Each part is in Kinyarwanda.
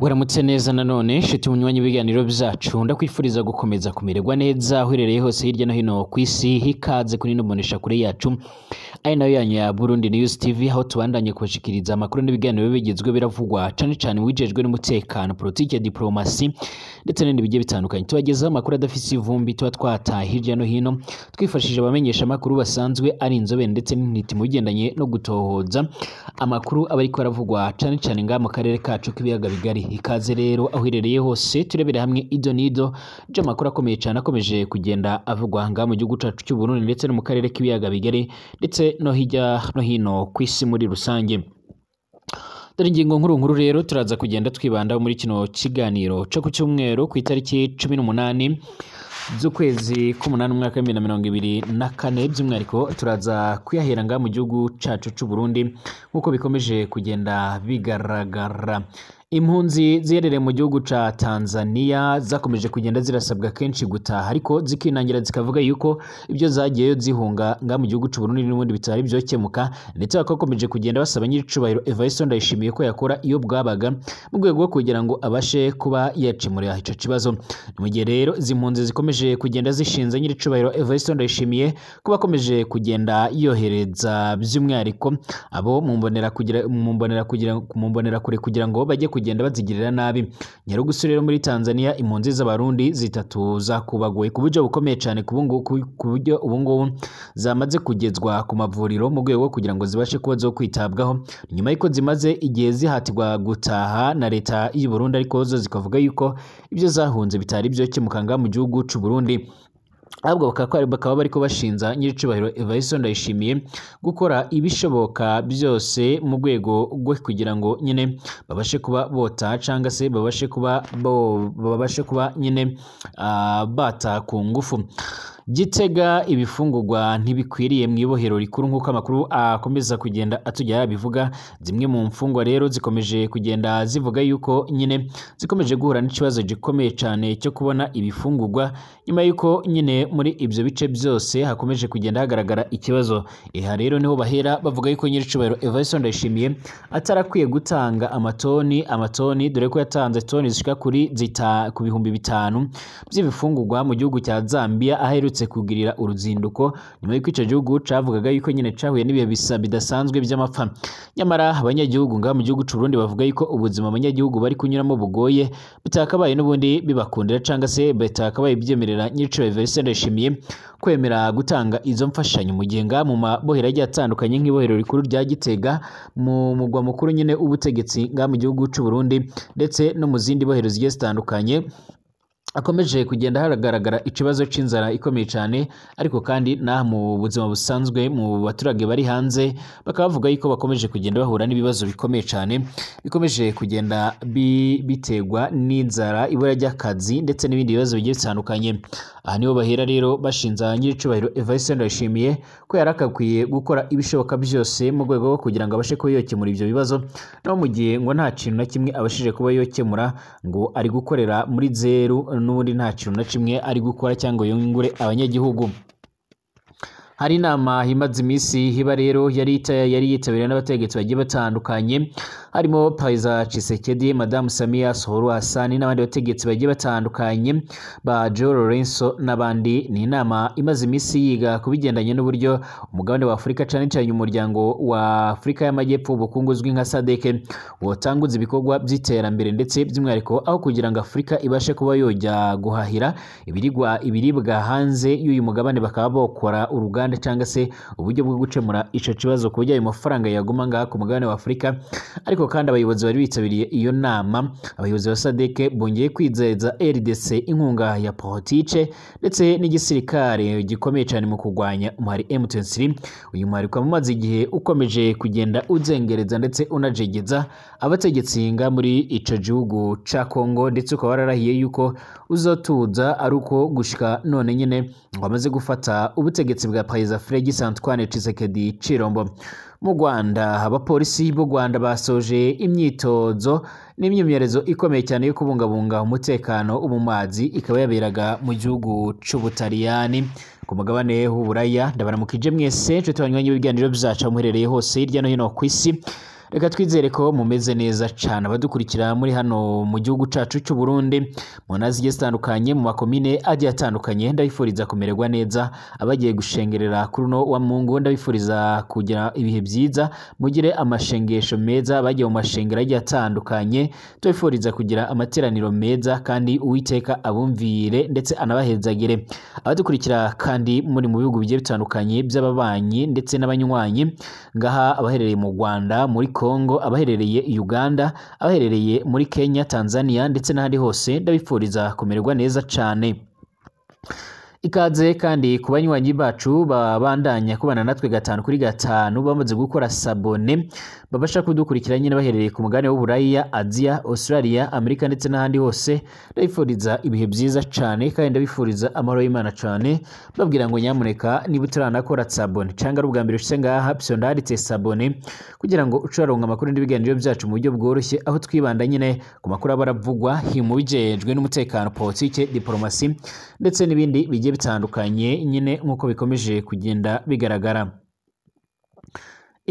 waramutse neza nanone shiti munyuranye ibiganiro byacu ndakwifuriza gukomeza kumererwa neza aho uherereye hose hirya no hino ku isi hikaze kuri ino kure yacu ari nayo yanyu ya burundi news tv aho tubandanye kubashikiriza amakuru n'ibiganiro bigezweho biravugwa cyane cyane wigejwe n'umutekano politiki ya diplomasi ndetse n'ibindi bigiye bitandukanye tubagezaho amakuru adafite ivumbi tuba twataha hirya no hino twifashishije abamenyesha basanzwe ari inzobere ndetse n'intiti mu bigendanye no gutohoza amakuru aba ariko aravugwa cyane cyane ngaha mu karere kacu k'ibiyaga bigari ikaze rero aho iherereye hose turebere hamwe ido n'ido by'amakuru akomeye cyane akomeje kugenda avugwa ngaha mu gihugu cyacu cy'u Burundi ndetse no mu karere k'ibiyaga bigari ndetse no hirya no hino ku isi muri rusange dore ingingo nkuru nkuru rero turaza kugenda twibanda muri kino kiganiro cyo ku cyumweru ku itariki cumi n'umunani z'ukwezi k'umunani umwaka w'ibihumbi na mirongo ibiri na kane by'umwihariko turaza kuyahera ngaha mu gihugu cyacu cy'u Burundi nk'uko bikomeje kugenda bigaragara impunzi ziherereye mu gihugu cya tanzania zakomeje kugenda zirasabwa kenshi gutaha ariko zikinangira zikavuga yuko ibyo zagiyeyo zihunga nga mu gihugu cy'uburundi n'ubundi bitari byokemuka ndetse bakakomeje kugenda basaba nyir'icyubahiro evariste ndayishimiye ko yakora iyo bwabaga mu rwego rwo kugira ngo abashe kuba yacimurira icyo kibazo mu gihe rero izi mpunzi zikomeje kugenda zishinze nyiricubahiro evariste ndayishimiye kuba akomeje kugenda yohereza by'umwihariko abo mu mbonera kugira mu mbonera kugira mu kure kugira ngo bajye kugenda bazigirira nabi nyarugusu rero muri tanzania impunzi z'abarundi zitatu zakubaguwe ku buryo bukomeye cyane ku buryo ubungubu zamaze kugezwa ku mavuriro mu rwego rwo kugira ngo zibashe kuba zo kwitabwaho nyuma y'uko zimaze igihe zihatirwa gutaha na leta y'u Burundi ariko zo zikavuga yuko ibyo zahunze bitari byo kimukanga mu gihugu cy'u Burundi ahubwo bakaba bari kubashinja nyir'icyubahiro Evariste Ndayishimiye gukora ibishoboka byose mu rwego rwo kugira ngo nyine babashe kuba bota cyangwa se babashe kuba babashe kuba nyine ah, bata ku ngufu gitega ibifungurwa ntibikwiriye mu ibohero rikuru nk'uko amakuru akomeza kugenda atujya yabivuga zimwe mu mfungwa rero zikomeje kugenda zivuga yuko nyine zikomeje guhura n'ikibazo gikomeye cyane cyo kubona ibifungurwa nyuma y'uko nyine muri ibyo bice byose hakomeje kugenda hagaragara ikibazo aha rero niho bahera bavuga yuko nyir'icyubahiro Evariste Ndayishimiye atarakwiye gutanga amatoni amatoni dore ko yatanze toni zishyika kuri zita ku bihumbi bitanu by'ibifungurwa mu gihugu cya Zambia aherutse baherutse kugirira uruzinduko nyuma y'uko icyo gihugu cavugaga yuko nyine cahuye n'ibihe bisa bidasanzwe by'amapfa nyamara abanyagihugu ngaha mu gihugu c'uburundi bavuga yuko ubuzima abanyagihugu bari kunyuramo bugoye bitakabaye n'ubundi bibakundira cyangwa se bitakabaye byemerera nyirico Verisende Nshimiye kwemera gutanga izo mfashanyo mu gihe ngaha mu mabohero agiye atandukanye nk'ibohero rikuru rya Gitega mu mugwa mukuru nyine w'ubutegetsi ngaha mu gihugu c'uburundi ndetse no mu zindi bohero zigiye zitandukanye akomeje kugenda haragaragara ikibazo cy'inzara ikomeye cyane ariko kandi n'aha mu buzima busanzwe mu baturage bari hanze bakaba bavuga yuko bakomeje kugenda bahura n'ibibazo bikomeye cyane bikomeje kugenda biterwa n'inzara ibura ry'akazi ndetse n'ibindi bibazo bigiye bitandukanye aha niho bahera rero bashinza nyir'icyubahiro Evariste Ndayishimiye ko yari akakwiye gukora ibishoboka byose mu rwego rwo kugira ngo abashe kuba yokemura ibyo bibazo no mu gihe ngo nta kintu na kimwe abashije kuba yokemura ngo ari gukorera muri zeru n'ubundi nta kintu na kimwe ari gukora cyangwa yungure abanyagihugu hari inama imaze iminsi iba rero yari yitabiriye n'abategetsi bagiye batandukanye harimo perezida Tshisekedi madamu Samia Sohoro Hassan n'abandi bategetsi bagiye batandukanye ba Joe Lorenzo n'abandi ni inama imaze iminsi yiga ku bigendanye n'uburyo umugabane wa Afurika cyane cyane umuryango wa Afurika y'Amajyepfo ubukungu uzwi nka SADC watanguza ibikorwa by'iterambere ndetse by'umwihariko aho kugira ngo Afurika ibashe kuba yojya guhahira ibirigwa ibiribwa hanze y'uyu mugabane bakaba bakora uruganda cyangwa se uburyo bwo gukemura icyo kibazo ku ayo mafaranga yaguma ngaha ku mugabane wa Afurika ariko ariko kandi abayobozi bari bitabiriye iyo nama abayobozi ba sadeke bongeye kwizeza rdc inkunga ya politike ndetse n'igisirikare gikomeye cyane mu kurwanya umwari m uyu mwari ukaba umaze igihe ukomeje kugenda uzengereza ndetse unajegeza abategetsi nga muri icyo gihugu cya Congo ndetse ukaba wararahiye yuko uzotuza ari uko gushika none nyine ngo amaze gufata ubutegetsi bwa perezida Fred Antoine Tshisekedi Cirombo. mu rwanda abapolisi b'u rwanda basoje imyitozo n'imyimyerezo ikomeye cyane yo kubungabunga umutekano wo mu mazi ikaba yaberaga mu gihugu cy'ubutaliyani ku mugabane w'uburaya ndabaramukije mwese nshuti banyuranye b'ibiganiro byacu aho muherereye hose hirya no hino ku isi reka twizere ko mumeze neza cyane abadukurikira muri hano mu gihugu cyacu cy'u Burundi mu ntara zitandukanye mu makomine agiye atandukanye ndabifuriza kumererwa neza abagiye gushengerera kuri uno wa mungu ndabifuriza kugira ibihe byiza mugire amashengesho meza bagiye mu mashengero agiye atandukanye tubifuriza kugira amateraniro meza kandi uwiteka abumvire ndetse anabahezagire abadukurikira kandi muri mu bihugu bigiye bitandukanye by'ababanyi ndetse n'abanywanyi ngaha abaherereye mu Rwanda muri Congo abaherereye Uganda abaherereye muri Kenya Tanzania ndetse n'ahandi hose ndabipfuriza kumererwa neza cyane ikaze kandi ku banywanyi bacu babandanya kubana natwe gatanu kuri gatanu bamaze gukora sabone baba bashaka kudukurikira nyine bahereye ku mugabane w'uburaya aziya australia amerika ndetse n'ahandi hose ndabifuriza ibihe byiza cyane kandi ndabifuriza amahoro y'imana cyane babwira ngo nyamuneka niba utaranakora sabone cyangwa ari ubwa mbere ushyize ngaha pisonda sabone kugira ngo ucuraronga amakuru n'ibiganiro byacu mu buryo bworoshye aho twibanda nyine ku makuru aba aravugwa mu bijejwe n'umutekano politike diporomasi ndetse n'ibindi bigiye bitandukanye nyine nk'uko bikomeje kugenda bigaragara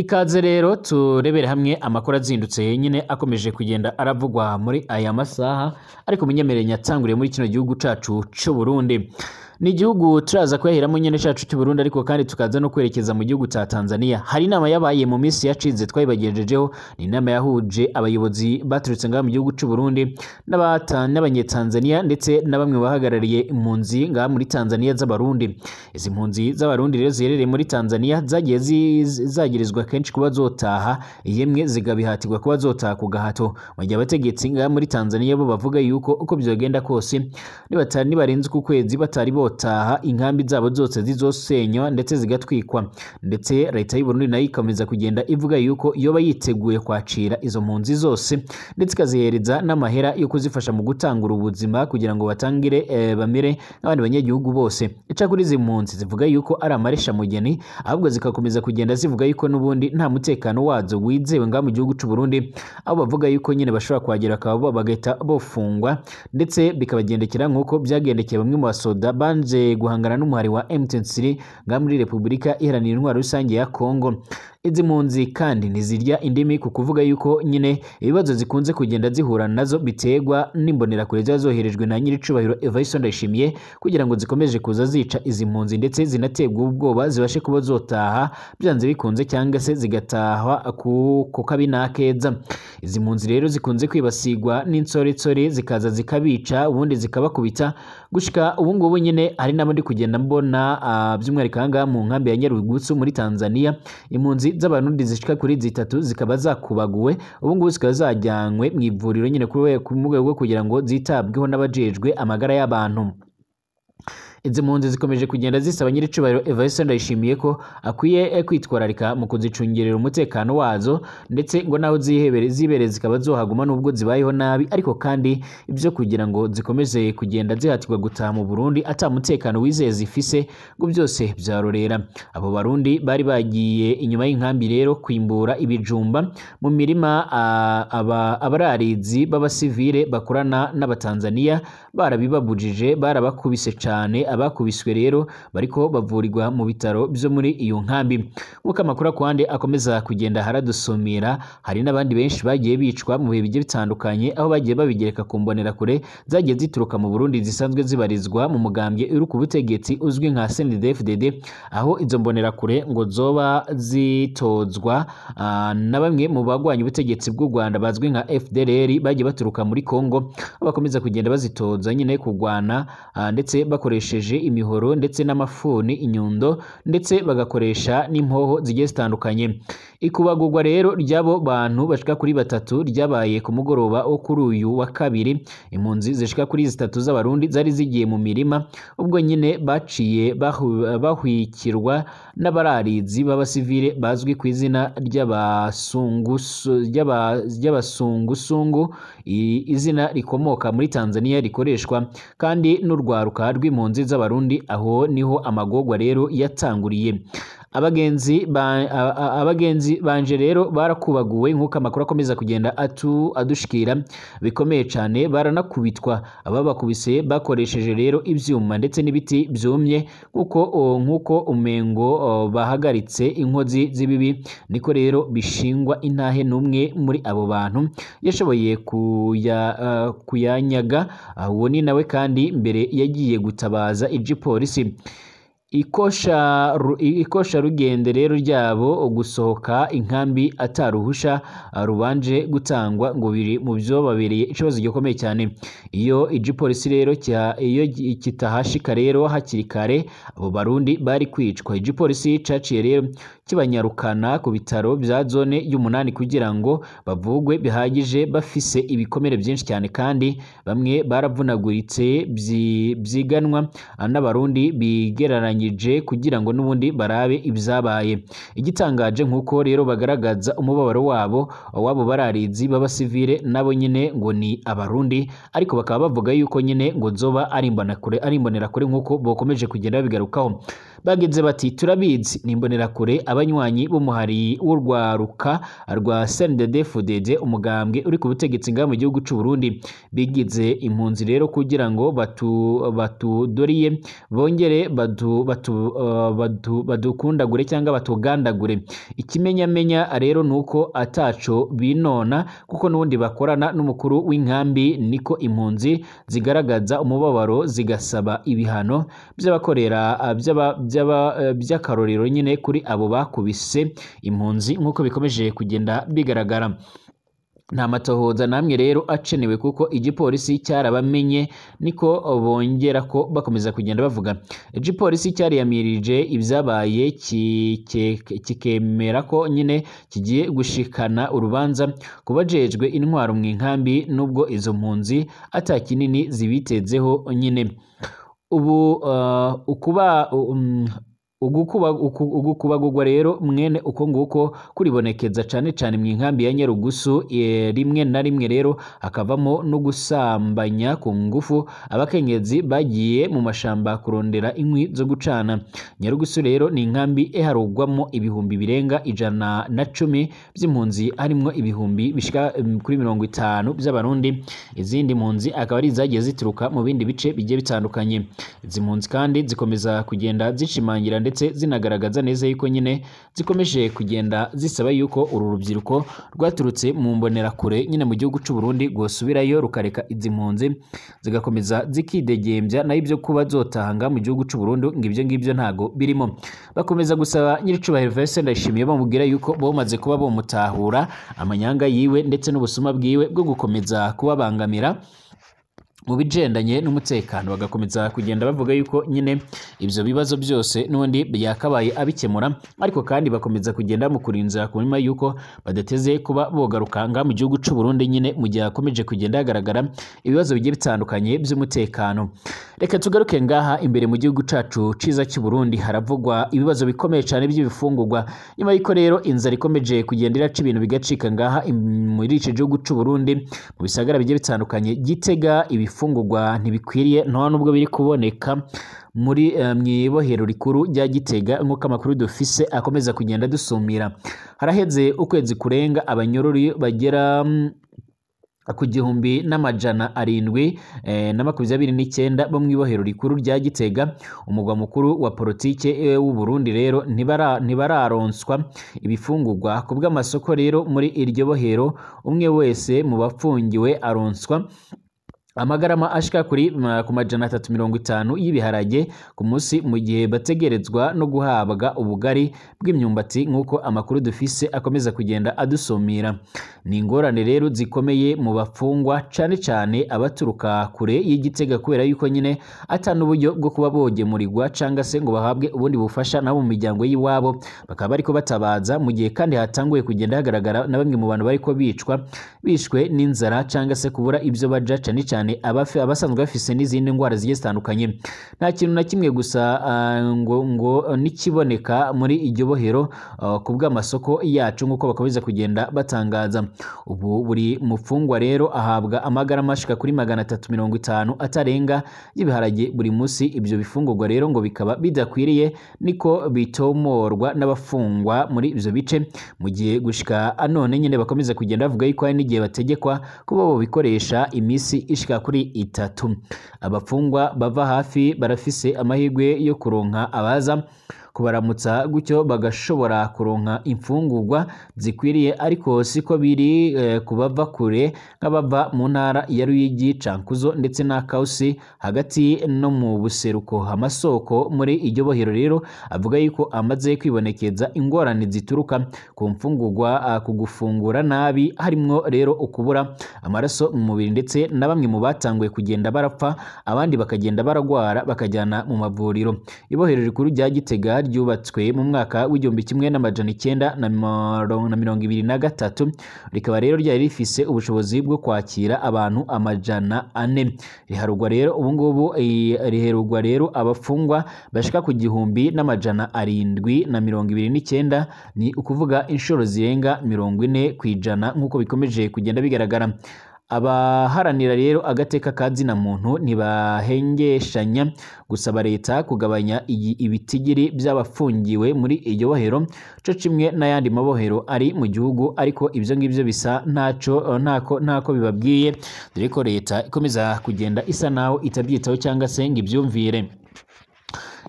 ikaze rero turebere hamwe amakuru azindutse nyine akomeje kugenda aravugwa muri aya masaha ariko munyemere nyatanguriye muri kino gihugu cyacu cy'u Burundi ni igihugu turaza kuyahiramo nyine cyacu cy'u Burundi ariko kandi tukaza no kwerekeza mu gihugu cya Tanzania hari inama yabaye mu minsi yacize twayibagejejeho ni inama yahuje abayobozi baturutse ngaha mu gihugu cy'u Burundi n'abanyetanzania ndetse na bamwe bahagarariye impunzi ngaha muri Tanzania z'abarundi izi mpunzi z'abarundi rero ziherereye muri Tanzania zagiye zagirizwa kenshi kuba zotaha yemwe zigabihatirwa kuba zotaha ku gahato mu gihe abategetsi ngaha muri Tanzania bo bavuga yuko uko byogenda kose nibarenze uku kwezi batari bose zotaha inkambi zabo zose zizosenywa ndetse zigatwikwa ndetse leta y'u Burundi nayo ikomeza kugenda ivuga yuko yoba yiteguye kwacira izo mpunzi zose ndetse ikazihereza n'amahera yo kuzifasha mu gutangura ubuzima kugira ngo batangire e, bamere n'abandi banyagihugu bose kuri izi mpunzi zivuga yuko ari amaresha mugeni ahubwo zikakomeza kugenda zivuga yuko n'ubundi nta mutekano wazo wizewe ngaha mu gihugu cy'u Burundi aho bavuga yuko nyine bashobora kuhagera bakaba bagahita bofungwa ndetse bikabagendekera nk'uko byagendekeye bamwe mu basoda bandi yanze guhangana n'umuhari wa M23 ngaha muri Repubulika Iharanira Intwaro Rusange ya Congo izi mpunzi kandi ntizirya indimi ku kuvuga yuko nyine ibibazo zikunze kugenda zihura nazo biterwa n'imbonerakure ziba zoherejwe na nyiricubahiro Evariste Ndayishimiye kugira ngo zikomeje kuza zica izi mpunzi ndetse zinaterwa ubwoba zibashe kuba zotaha byanze bikunze cyangwa se zigatahwa ku kabi n'akeza izi mpunzi rero zikunze kwibasirwa n'insoretsore zikaza zikabica ubundi zikabakubita gushyika ubu ngubu nyine hari n'abandi kugenda mbona ah, by'umwihariko aha mu nkambi ya Nyarugutsu muri Tanzania impunzi z'ubuvuzi z'abarundi zishika kuri zitatu zikaba zakubaguwe ubu ngubu zikaba zajyanywe mu ivuriro nyine ku rwego rwo kugira ngo zitabweho n'abajejwe amagara y'abantu izi mpunzi zikomeje kugenda zisaba nyiricubahiro Evariste Ndayishimiye ko akwiye eh, kwitwararika mu kuzicungirira umutekano wazo ndetse ngo naho zibere zikaba zohaguma nubwo zibayeho nabi ariko kandi ibyo kugira ngo zikomeze kugenda zihatirwa gutaha mu Burundi ata mutekano wizeye zifise ngo byose byarorera abo barundi bari bagiye inyuma y'inkambi rero kwimbura ibijumba mu mirima abararizi babasivire bakorana n'abatanzaniya barabibabujije barabakubise cyane abakubiswe rero bariko bavurirwa mu bitaro byo muri iyo nkambi nk'uko amakuru akwande akomeza kugenda haradusumira hari n'abandi benshi bagiye bicwa mu bihe bigiye bitandukanye aho bagiye babigereka ku mbonerakure zagiye zituruka mu Burundi zisanzwe zibarizwa mu mugambwe uri ku butegetsi uzwi nka CNDD-FDD aho izo mbonerakure ngo zoba zitozwa ah, na bamwe mu bagwanya ubutegetsi bw'u Rwanda bazwi nka FDLR bagiye baturuka muri Congo aho bakomeza kugenda bazitoza nyine kurwana ah, ndetse bakoresheje bakoresheje imihoro ndetse n'amafuni inyundo ndetse bagakoresha n'impoho zigiye zitandukanye ikubagurwa rero ry'abo bantu bashika kuri batatu ryabaye ku mugoroba wo kuri uyu wa kabiri impunzi zishika kuri zitatu z'abarundi zari zigiye mu mirima ubwo nyine baciye bahwikirwa n'abararizi b'abasivile bazwi ku izina ry'abasungusungu izina rikomoka muri Tanzania rikoreshwa kandi n'urwaruka rw'impunzi z'abarundi aho niho amagogwa rero yatanguriye abagenzi banje rero barakubaguwe nk'uko amakuru akomeza kugenda atu adushikira bikomeye cyane baranakubitwa ababakubise bakoresheje rero ibyuma ndetse n'ibiti byumye nk'uko nk'uko umengo bahagaritse inkozi z'ibibi niko rero bishingwa intahe n'umwe muri abo bantu yashoboye kuyanyaga uwo ni nawe kandi mbere yagiye gutabaza igipolisi ikosha rugende rero ryabo gusohoka inkambi ataruhusha ah, rubanje gutangwa ngo biri mu byo babereye ikibazo gikomeye cyane iyo igipolisi rero iyo kitahashika rero hakiri kare abo barundi bari kwicwa igipolisi caciye rero cy'Abanyarukana ku bitaro bya zone y'umunani kugira ngo bavugwe bihagije bafise ibikomere byinshi cyane kandi bamwe baravunaguritse byiganwa ah, n'abarundi bigereranyije kugira ngo n'ubundi barabe ibyabaye igitangaje nk'uko rero bagaragaza umubabaro wabo wabo bararinzi b'abasivile nabo nyine ngo ni abarundi ariko bakaba bavuga yuko nyine ngo nzoba ari imbonerakure nk'uko bakomeje kugenda babigarukaho bageze bati turabizi ni imbonerakure abanywanyi b'umuhari w'urwaruka rwa sendedefudeje umugambwe uri ku butegetsi ngaha mu gihugu cy'u Burundi bigize impunzi rero kugira ngo batudoriye bongere uh, badukundagure cyangwa batugandagure ikimenyamenya rero ni uko ataco binona kuko n'ubundi bakorana n'umukuru w'inkambi niko impunzi zigaragaza umubabaro zigasaba ibihano by'abakorera by'akarorero nyine kuri abo bakoze bakubise impunzi nk'uko bikomeje kugenda bigaragara nta matohoza namwe rero acenewe kuko igipolisi cyarabamenye niko bongera ko bakomeza kugenda bavuga igipolisi cyariyamirije ibyabaye kikemera ko nyine kigiye gushikana urubanza kubajejwe intwaro mu inkambi nubwo izo mpunzi atakinini zibitezeho nyine ubu uh, ukuba um, ugu kubagurwa rero mwene uko nguko kuribonekeza cyane cyane mu inkambi ya nyarugusu rimwe na rimwe rero hakavamo no gusambanya ku ngufu abakenyezi bagiye mu mashamba kurondera inkwi zo gucana nyarugusu rero ni inkambi iharugwamo ibihumbi birenga ijana na cumi by'impunzi harimo ibihumbi bishyika mm, kuri mirongo itanu by'abarundi izindi mpunzi akaba ari izagiye zituruka mu bindi bice bigiye bitandukanye izi mpunzi kandi zikomeza kugenda zishimangira ndetse zinagaragaza neza yuko nyine zikomeje kugenda zisaba yuko uru rubyiruko rwaturutse mu mbonerakure nyine mu gihugu cy'u Burundi rwosubirayo rukareka izi mpunzi zigakomeza zikidegembya naho ibyo kuba zotahanga mu gihugu cy'u Burundi ngo ibyo ngibyo ntago birimo bakomeza gusaba nyiricubahiro Vincent Ndayishimiye bamubwira yuko bamaze kuba bomutahura amanyanga yiwe ndetse n'ubusuma bwiwe bwo gukomeza kubabangamira mu bigendanye n'umutekano bagakomeza kugenda bavuga yuko nyine ibyo bibazo byose n'ubundi byakabaye abikemura ariko kandi bakomeza kugenda mu inzira ku nyuma yuko badateze kuba bogaruka mu gihugu cy'u Burundi nyine mu gihe hakomeje kugenda hagaragara ibibazo bigiye bitandukanye by'umutekano reka tugaruke ngaha imbere mu gihugu cyacu cyiza cy'u Burundi haravugwa ibibazo bikomeye cyane by'ibifungurwa nyuma y'uko rero inzara ikomeje kugenda iraca ibintu bigacika ngaha muri iki gihugu cy'u Burundi mu bisagara bigiye bitandukanye gitega ibi ifungurwa ntibikwiriye nta nubwo biri kuboneka muri eh, mu ibohero rikuru rya gitega nk'uko amakuru dufise akomeza kugenda dusumira haraheze ukwezi kurenga abanyorori bagera mm, ku gihumbi n'amajana arindwi eh, na makumyabiri n'icyenda bo mu ibohero rikuru rya gitega umugwa mukuru wa politiki eh, w'u Burundi rero ntibararonswa ibifungurwa ku bw'amasoko rero muri iryo bohero umwe wese mu bafungiwe aronswa amagarama ashika kuri ku majana atatu mirongo itanu y'ibiharage ku munsi mu gihe bategerezwa no guhabwa ubugari bw'imyumbati nk'uko amakuru dufise akomeza kugenda adusumira ni ingorane rero zikomeye mu bafungwa cane cane abaturuka kure y'igitega kubera yuko nyine atana uburyo bwo kuba bogemurirwa canga se ngo bahabwe ubundi bufasha nabo mu miryango y'iwabo bakaba bariko batabaza mu gihe kandi hatanguye kugenda hagaragara na bamwe mu bantu bariko bicwa bishwe n'inzara canga se kubura ibyo baja cane cyane cyane abasanzwe bafise n'izindi ndwara zigiye zitandukanye nta kintu na kimwe gusa ah, ngo ngo nikiboneka muri iryo bohero ah, ku bw'amasoko yacu nk'uko bakomeza kugenda batangaza ubu buri mufungwa rero ahabwa amagarama ashika kuri magana atatu mirongo itanu atarenga y'ibiharage buri munsi ibyo bifungurwa rero ngo bikaba bidakwiriye niko bitomorwa n'abafungwa muri ibyo bice mu gihe gushika none nyine bakomeza kugenda bavuga yuko hari n'igihe bategekwa kuba bobikoresha iminsi ishika kuri itatu abafungwa bava hafi barafise amahirwe yo kuronka abaza kubaramutsa gutyo bagashobora kuronka imfungurwa zikwiriye ariko siko biri eh, kubava kure nk'abava mu ntara ya Ruyigi Cankuzo ndetse na Kausi hagati no mu buseruko amasoko muri iryo bohero rero avuga yuko amaze kwibonekeza ingorane zituruka ku mfungurwa ah, ku gufungura nabi harimwo rero ukubura amaraso mu mubiri ndetse na bamwe mu batanguye kugenda barapfa abandi bakagenda baragwara bakajyana mu mavuriro ibohero rikuru rya Gitega ryubatswe mu mwaka w'igihumbi kimwe n'amajana icyenda na mirongo ibiri na gatatu rikaba rero ryari rifise ubushobozi bwo kwakira abantu amajana ane riharugwa rero ubungubu riherugwa rero abafungwa bashika ku gihumbi n'amajana arindwi na mirongo ibiri n'icyenda ni ukuvuga inshuro zirenga mirongo ine ku ijana nk'uko bikomeje kugenda bigaragara abaharanira rero agateka ka na muntu ntibahengeshanya gusaba leta kugabanya ibitigiri by'abafungiwe muri iryo bohero co kimwe n'ayandi mabohero ari mu gihugu ariko ibyo ngibyo bisa ntaco ntako ntako bibabwiye dore ko leta ikomeza kugenda isa naho itabyitaho cyangwa se ngo ibyumvire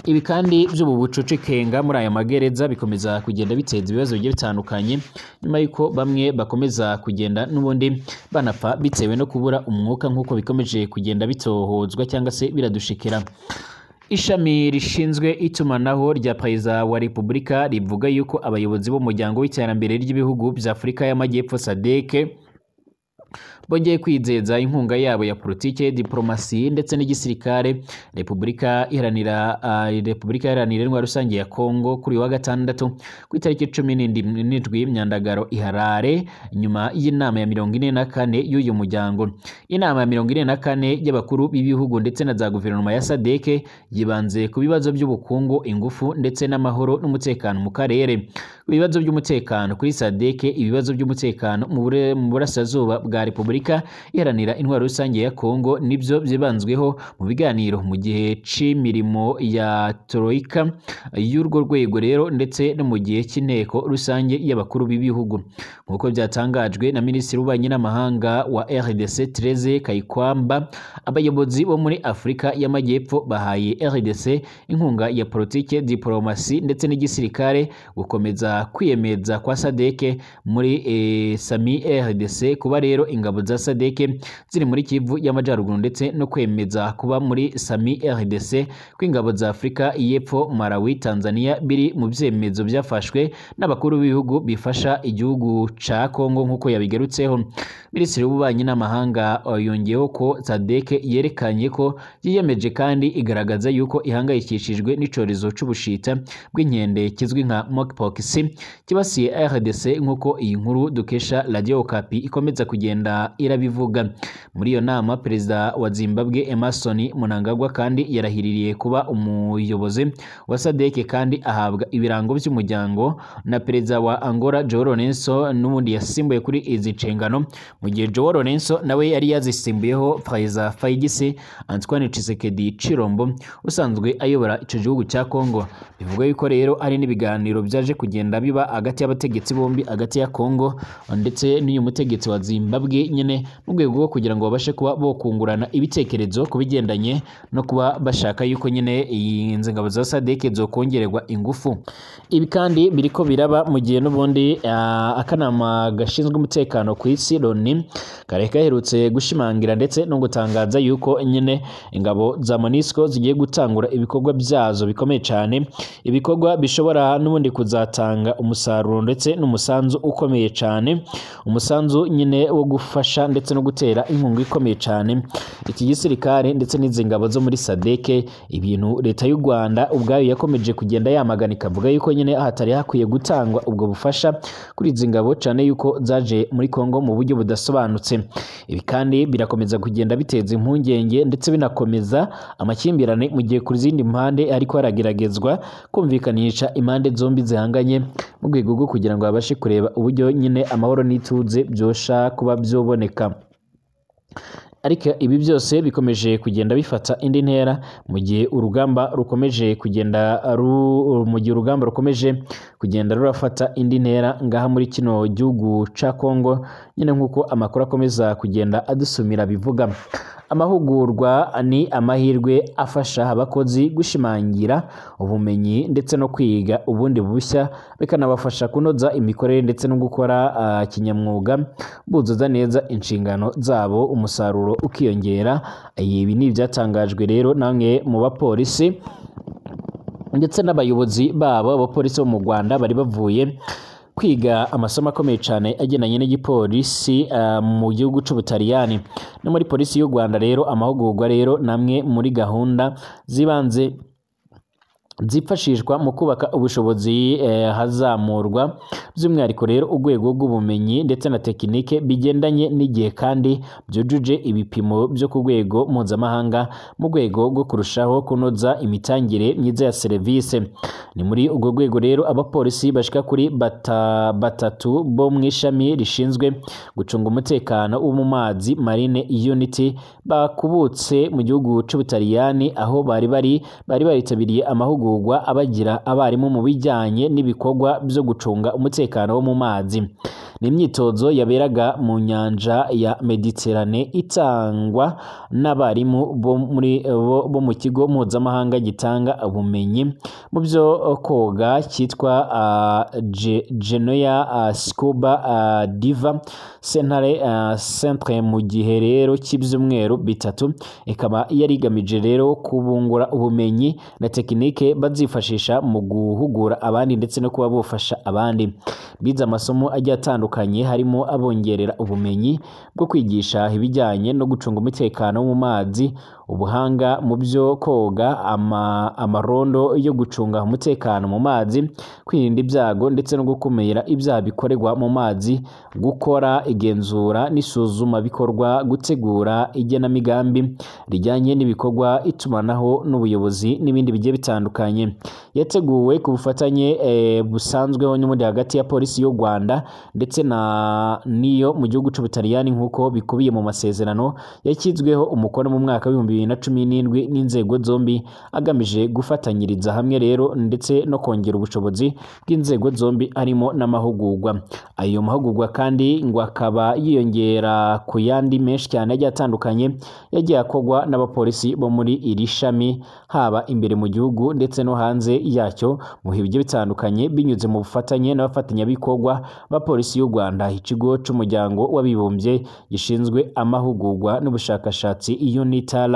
ibi kandi by'ubu bucucikenga muri aya magereza bikomeza kugenda biteza ibibazo bigiye bitandukanye nyuma y'uko bamwe bakomeza kugenda n'ubundi banapfa bitewe no kubura umwuka nk'uko bikomeje kugenda bitohozwa cyangwa se biradushikira ishami rishinzwe itumanaho rya perezida wa repubulika rivuga yuko abayobozi b'umuryango w'iterambere ry'ibihugu bya afurika y'amajyepfo sadeke bongeye kwizeza inkunga yabo ya politiki diporomasi ndetse n'igisirikare repubulika iharanira repubulika iharanira indwara rusange ya kongo kuri wa gatandatu ku itariki cumi n'indwi myandagaro iharare nyuma y'inama ya mirongo ine na kane y'uyu muryango inama ya mirongo ine na kane y'abakuru b'ibihugu ndetse na za guverinoma ya sadeke yibanze ku bibazo by'ubukungu ingufu ndetse n'amahoro n'umutekano mu karere ibibazo by'umutekano kuri sadeke ibibazo by'umutekano mu burasirazuba bwa repubulika Afurika iharanira intwaro rusange ya Kongo nibyo byibanzweho mu biganiro mu gihe cy'imirimo ya Troika y'urwo rwego rero ndetse no mu gihe cy'inteko rusange y'abakuru b'ibihugu nk'uko byatangajwe na Minisitiri w'Ububanyi n'Amahanga wa RDC Therese Kayikwamba abayobozi bo muri Afurika y'Amajyepfo bahaye RDC inkunga ya politiki diplomasi ndetse n'igisirikare gukomeza kwiyemeza kwa Sadeke muri eh, Sami RDC kuba rero ingabo za sadeke ziri muri kivu y'amajyaruguru ndetse no kwemeza kuba muri sami rdc ingabo za afurika y'epfo malawi tanzania biri mu byemezo byafashwe n'abakuru b'ibihugu bifasha igihugu ca Congo nk'uko yabigarutseho minisitiri w'ububanyi n'amahanga yongeyeho ko sadeke yerekanye ko yiyemeje kandi igaragaza yuko ihangayikishijwe n'icyorezo cy'ubushita bw'inkende kizwi nka monkeypox kibasiye rdc nk'uko iyi nkuru dukesha radio okapi ikomeza kugenda irabivuga muri iyo nama perezida wa zimbabwe emerson munangagwa kandi yarahiririye kuba umuyobozi wa sadeke kandi ahabwa ibirango by'umuryango na perezida wa angola joe lorenzo n'ubundi yasimbuye kuri izi nshingano mu gihe joe lorenzo nawe yari yazisimbuyeho perezida fayigisi antoine cisekedi cirombo usanzwe ayobora icyo gihugu cya congo bivuga yuko rero ari n'ibiganiro byaje kugenda biba hagati y'abategetsi bombi hagati ya congo ndetse n'uyu mutegetsi wa zimbabwe nyine mu rwego rwo kugira ngo babashe kuba bokungurana ibitekerezo ku bigendanye no kuba bashaka yuko nyine iyi ngabo za sadeke zokongererwa ingufu ibi kandi biri ko biraba mu gihe n'ubundi akanama gashinzwe umutekano ku isi loni kare gaherutse gushimangira ndetse no gutangaza yuko nyine ingabo za monisco zigiye gutangura ibikorwa byazo bikomeye cyane ibikorwa bishobora n'ubundi kuzatanga umusaruro ndetse n'umusanzu ukomeye cyane umusanzu nyine wo gufasha gufasha ndetse no gutera inkunga ikomeye cyane iki gisirikare ndetse n'izi ngabo zo muri sadeke ibintu leta y'u rwanda ubwayo yakomeje kugenda yamagana ikavuga yuko nyine hatari hakwiye gutangwa ubwo bufasha kuri izi ngabo cyane yuko zaje muri Congo mu buryo budasobanutse ibi kandi birakomeza kugenda biteza impungenge ndetse binakomeza amakimbirane mu gihe ku zindi mpande ariko harageragezwa kumvikanisha impande zombi zihanganye mu rwego rwo kugira ngo babashe kureba uburyo nyine amahoro n'ituze byosha kuba byobona kuboneka ariko ibi byose bikomeje kugenda bifata indi ntera mu gihe urugamba rukomeje kugenda mu gihe urugamba rukomeje kugenda rurafata indi ntera ngaha muri kino gihugu cya kongo nyine nk'uko amakuru akomeza kugenda adusumira bivuga amahugurwa ni amahirwe afasha abakozi gushimangira ubumenyi ndetse no kwiga ubundi bushya bikanabafasha kunoza imikorere ndetse no gukora kinyamwuga buzuza neza inshingano zabo umusaruro ukiyongera ibi ni ibyatangajwe rero namwe mu bapolisi ndetse n'abayobozi babo abapolisi bo mu rwanda bari bavuye kwiga amasomo akomeye cyane agendanye n'igipolisi eh, mu gihugu cy'ubutaliyani no muri polisi y'u rwanda rero amahugurwa rero namwe muri gahunda zibanze zifashishwa mu kubaka ubushobozi eh, hazamurwa by'umwihariko rero urwego rw'ubumenyi ndetse na tekinike bigendanye n'igihe kandi byujuje ibipimo byo ku rwego mpuzamahanga mu rwego rwo kurushaho kunoza imitangire myiza ya serivisi ni muri urwo rwego rero abapolisi bashyika kuri batatu bo mu ishami rishinzwe gucunga umutekano wo mu mazi marine unity bakubutse mu gihugu cy'ubutaliyani aho bari bari bari baritabiriye amahugurwa bagahugurwa abagira abarimu mu bijyanye n'ibikorwa byo gucunga umutekano wo mu mazi ni imyitozo yaberaga mu nyanja ya mediterane itangwa n'abarimu bo mu kigo mpuzamahanga gitanga ubumenyi mu byo koga cyitwa genoya scuba diva sentare centre mu gihe rero cy'ibyumweru bitatu ikaba yari igamije rero kubungura ubumenyi na tekinike bazifashisha mu guhugura abandi ndetse no kuba bufasha abandi bize amasomo agiye atandukanye batandukanye harimo abongerera ubumenyi bwo kwigisha ibijyanye no gucunga umutekano wo mu mazi ubuhanga mu byo koga amarondo yo gucunga umutekano mu mazi kwirinda ibyago ndetse no gukumira ibyaha bikorerwa mu mazi gukora igenzura n'isuzumabikorwa gutegura igenamigambi rijyanye n'ibikorwa itumanaho n'ubuyobozi n'ibindi bigiye bitandukanye yateguwe ku bufatanye eh, busanzweho n'ubundi hagati ya polisi y'u Rwanda ndetse na n'iyo mu gihugu cy'ubutaliyani nk'uko bikubiye mu masezerano yashyizweho umukono mu mwaka w'ibihumbi bibiri na cumi n'indwi n'inzego zombi agamije gufatanyiriza hamwe rero ndetse no kongera ubushobozi bw'inzego zombi harimo n'amahugurwa ayo mahugurwa kandi ngo akaba yiyongera ku yandi menshi cyane agiye atandukanye yagiye akorwa n'abapolisi bo muri iri shami haba imbere mu gihugu ndetse no hanze yacyo mu bihe bigiye bitandukanye binyuze mu bufatanye n'abafatanyabikorwa ba polisi y'u Rwanda ikigo cy'umuryango w'abibumbye gishinzwe amahugurwa n'ubushakashatsi iyo UNITAR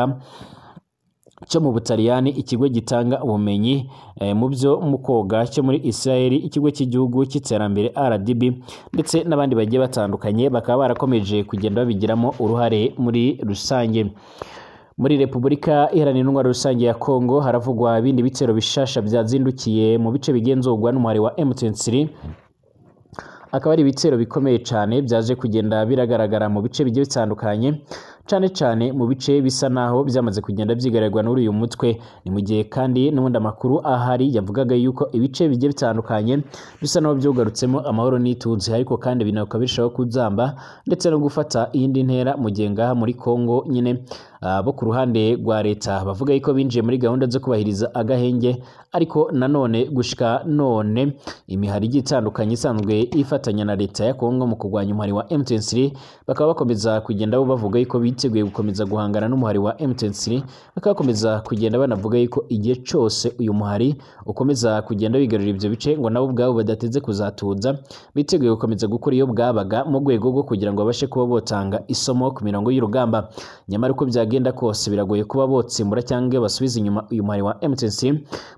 cyo mu butaliyani ikigo gitanga ubumenyi eh, mu byo mu koga cyo muri israel ikigo cy'igihugu cy'iterambere rdb ndetse n'abandi bagiye batandukanye bakaba barakomeje kugenda babigiramo uruhare muri rusange muri repubulika iharanira indwara rusange ya kongo haravugwa ibindi bitero bishasha byazindukiye mu bice bigenzurwa n'umuhari wa m23 akaba ari ibitero bikomeye cyane byaje kugenda biragaragara mu bice bigiye bitandukanye cyane cyane mu bice bisa naho byamaze kugenda byigaragwa n'uri uyu mutwe ni mu gihe kandi n'ubundi amakuru ahari yavugaga yuko ibice bigiye bitandukanye bisa naho byugarutsemo amahoro n’itunzi ariko kandi binakaba birushaho kuzamba ndetse no gufata iyindi ntera mu gihe ngaha muri Congo nyine Ah, bo ku ruhande rwa leta bavuga yuko binjiye muri gahunda zo kubahiriza agahenge ariko nanone gushika none imihari igiye itandukanye isanzwe ifatanya na leta ya Kongo mu kurwanya umuhari wa M23 bakaba bakomeza kugenda bo bavuga yuko biteguye gukomeza guhangana n'umuhari wa M23 bakaba bakomeza kugenda banavuga yuko igihe cyose uyu muhari ukomeza kugenda wigarurira ibyo bice ngo nabo ubwabo badateze kuzatuza biteguye gukomeza gukora iyo bwabaga mu rwego rwo kugira ngo babashe kuba botanga isomo ku mirongo y'urugamba nyamara uko byagiye bagenda kose biragoye kuba botsimbura cyangwa basubiza inyuma uyu muhari wa MTC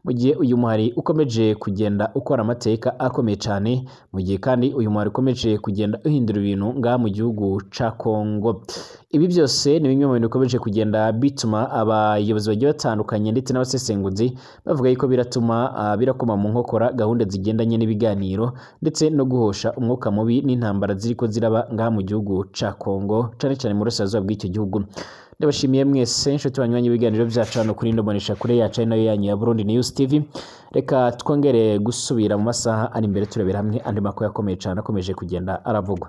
mu gihe uyu muhari ukomeje kugenda ukora amateka akomeye cyane mu gihe kandi uyu muhari ukomeje kugenda uhindura ibintu ngaha mu gihugu cya Congo ibi byose ni bimwe mu bintu bikomeje kugenda bituma abayobozi bagiye batandukanye ndetse n'abasesenguzi bavuga yuko biratuma ah, birakoma mu nkokora gahunda zigendanye n'ibiganiro ndetse no guhosha umwuka mubi n'intambara ziri ko ziraba ngaha mu gihugu cya Congo cyane cyane mu burasirazuba bw'icyo gihugu ndabashimiye mwese inshuti banyuranye ibiganiro byacu hano kuri indobonesha kure yacu ari nayo yanyu ya burundi news tv reka twongere gusubira mu masaha ari imbere turebera hamwe andi makuru akomeye cyane akomeje kugenda aravugwa